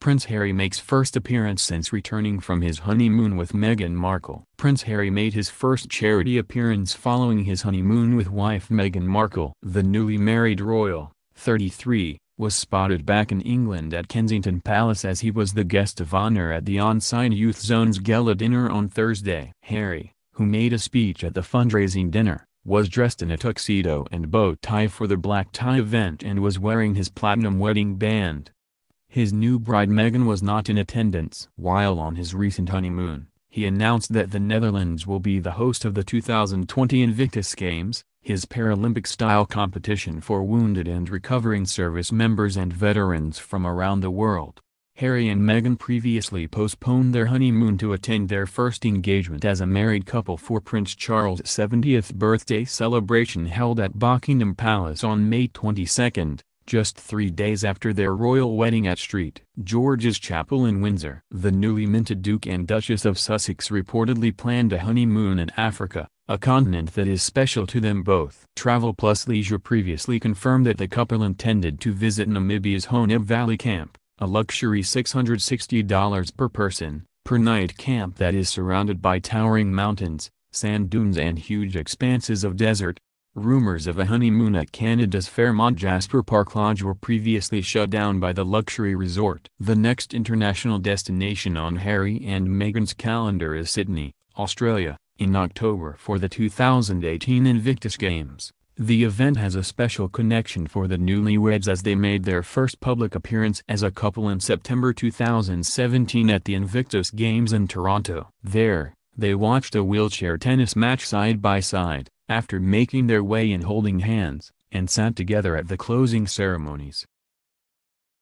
Prince Harry makes first appearance since returning from his honeymoon with Meghan Markle. Prince Harry made his first charity appearance following his honeymoon with wife Meghan Markle. The newly married royal, 33, was spotted back in England at Kensington Palace as he was the guest of honor at the on-site Youth Zone's gala dinner on Thursday. Harry, who made a speech at the fundraising dinner, was dressed in a tuxedo and bow tie for the black tie event and was wearing his platinum wedding band. His new bride Meghan was not in attendance. While on his recent honeymoon, he announced that the Netherlands will be the host of the 2020 Invictus Games, his Paralympic-style competition for wounded and recovering service members and veterans from around the world. Harry and Meghan previously postponed their honeymoon to attend their first engagement as a married couple for Prince Charles' 70th birthday celebration held at Buckingham Palace on May 22 just three days after their royal wedding at St. George's Chapel in Windsor. The newly minted Duke and Duchess of Sussex reportedly planned a honeymoon in Africa, a continent that is special to them both. Travel Plus Leisure previously confirmed that the couple intended to visit Namibia's Honeb Valley Camp, a luxury $660 per person, per night camp that is surrounded by towering mountains, sand dunes and huge expanses of desert, Rumors of a honeymoon at Canada's Fairmont Jasper Park Lodge were previously shut down by the luxury resort. The next international destination on Harry and Meghan's calendar is Sydney, Australia, in October for the 2018 Invictus Games. The event has a special connection for the newlyweds as they made their first public appearance as a couple in September 2017 at the Invictus Games in Toronto. There, they watched a wheelchair tennis match side by side after making their way and holding hands, and sat together at the closing ceremonies.